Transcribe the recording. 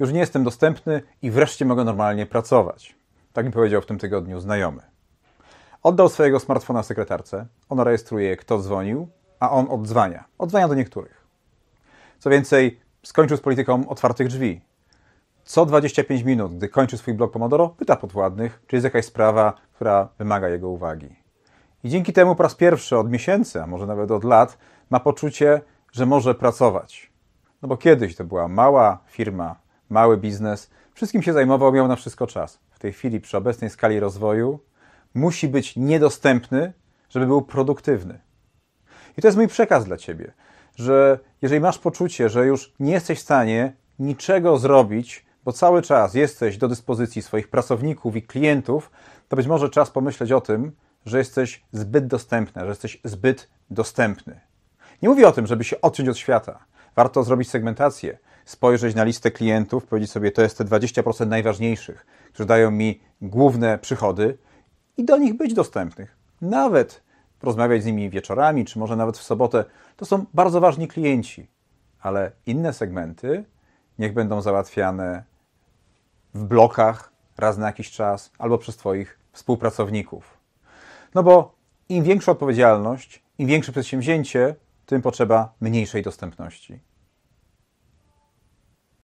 już nie jestem dostępny i wreszcie mogę normalnie pracować. Tak mi powiedział w tym tygodniu znajomy. Oddał swojego smartfona sekretarce, ona rejestruje, kto dzwonił, a on odzwania. Odzwania do niektórych. Co więcej, skończył z polityką otwartych drzwi. Co 25 minut, gdy kończy swój blog Pomodoro, pyta podwładnych, czy jest jakaś sprawa, która wymaga jego uwagi. I dzięki temu po raz pierwszy od miesięcy, a może nawet od lat, ma poczucie, że może pracować. No bo kiedyś to była mała firma, mały biznes. Wszystkim się zajmował, miał na wszystko czas. W tej chwili, przy obecnej skali rozwoju, musi być niedostępny, żeby był produktywny. I to jest mój przekaz dla ciebie, że jeżeli masz poczucie, że już nie jesteś w stanie niczego zrobić, bo cały czas jesteś do dyspozycji swoich pracowników i klientów, to być może czas pomyśleć o tym, że jesteś zbyt dostępny, że jesteś zbyt dostępny. Nie mówię o tym, żeby się odciąć od świata. Warto zrobić segmentację, spojrzeć na listę klientów, powiedzieć sobie, to jest te 20% najważniejszych, którzy dają mi główne przychody i do nich być dostępnych. Nawet rozmawiać z nimi wieczorami, czy może nawet w sobotę. To są bardzo ważni klienci, ale inne segmenty niech będą załatwiane w blokach raz na jakiś czas albo przez Twoich współpracowników. No bo im większa odpowiedzialność, im większe przedsięwzięcie, tym potrzeba mniejszej dostępności.